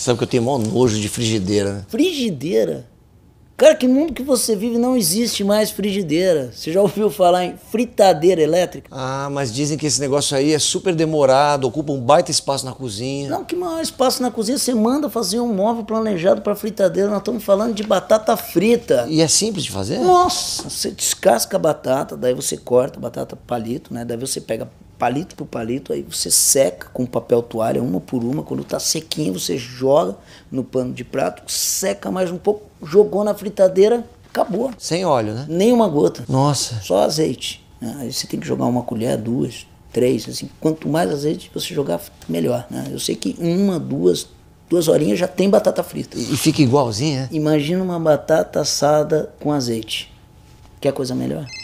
Sabe que eu tenho maior nojo de frigideira. Né? Frigideira? Cara, que mundo que você vive não existe mais frigideira. Você já ouviu falar em fritadeira elétrica? Ah, mas dizem que esse negócio aí é super demorado, ocupa um baita espaço na cozinha. Não, que maior espaço na cozinha? Você manda fazer um móvel planejado para fritadeira. Nós estamos falando de batata frita. E é simples de fazer? Nossa, você descasca a batata, daí você corta a batata palito, né? Daí você pega palito por palito, aí você seca com papel toalha, uma por uma. Quando está sequinho, você joga no pano de prato, seca mais um pouco, jogou na fritadeira, acabou. Sem óleo, né? Nem uma gota. Nossa. Só azeite. Ah, aí você tem que jogar uma colher, duas, três, assim. Quanto mais azeite você jogar, melhor. Né? Eu sei que uma, duas, duas horinhas já tem batata frita. E fica igualzinha? Né? Imagina uma batata assada com azeite. Quer é coisa melhor?